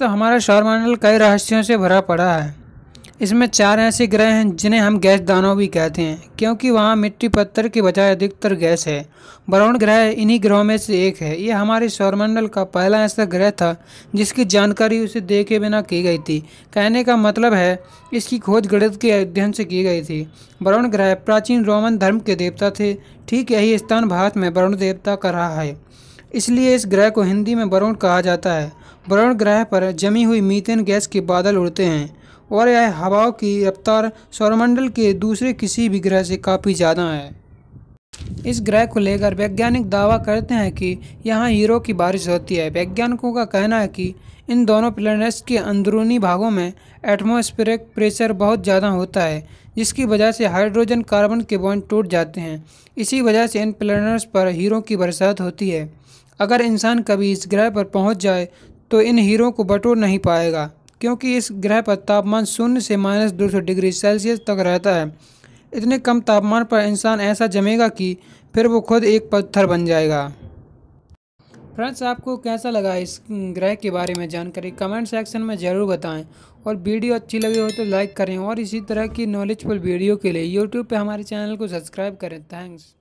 दोस्तों हमारा सौरमंडल कई रहस्यों से भरा पड़ा है इसमें चार ऐसे ग्रह हैं जिन्हें हम गैस दानों भी कहते हैं क्योंकि वहाँ मिट्टी पत्थर के बजाय अधिकतर गैस है वरुण ग्रह इन्हीं ग्रहों में से एक है यह हमारे सौरमंडल का पहला ऐसा ग्रह था जिसकी जानकारी उसे देखे बिना की गई थी कहने का मतलब है इसकी खोज गणित के अध्ययन से की गई थी वरुण ग्रह प्राचीन रोमन धर्म के देवता थे ठीक यही स्थान भारत में वरुण देवता का रहा है इसलिए इस ग्रह को हिंदी में वरुण कहा जाता है वरुण ग्रह पर जमी हुई मीथेन गैस के बादल उड़ते हैं और यह हवाओं की रफ्तार सौरमंडल के दूसरे किसी भी ग्रह से काफ़ी ज़्यादा है इस ग्रह को लेकर वैज्ञानिक दावा करते हैं कि यहाँ हीरो की बारिश होती है वैज्ञानिकों का कहना है कि इन दोनों प्लैनेट्स के अंदरूनी भागों में एटमोस्फेरिक प्रेशर बहुत ज़्यादा होता है जिसकी वजह से हाइड्रोजन कार्बन के बॉन्ड टूट जाते हैं इसी वजह से इन प्लैनेट्स पर हीरो की बरसात होती है अगर इंसान कभी इस ग्रह पर पहुंच जाए तो इन हीरों को बटोर नहीं पाएगा क्योंकि इस ग्रह पर तापमान शून्य से माइनस दो सौ डिग्री सेल्सियस तक रहता है इतने कम तापमान पर इंसान ऐसा जमेगा कि फिर वो खुद एक पत्थर बन जाएगा फ्रेंड्स आपको कैसा लगा इस ग्रह के बारे में जानकारी कमेंट सेक्शन में ज़रूर बताएं और वीडियो अच्छी लगी हो तो लाइक करें और इसी तरह की नॉलेजफुल वीडियो के लिए यूट्यूब पर हमारे चैनल को सब्सक्राइब करें थैंक्स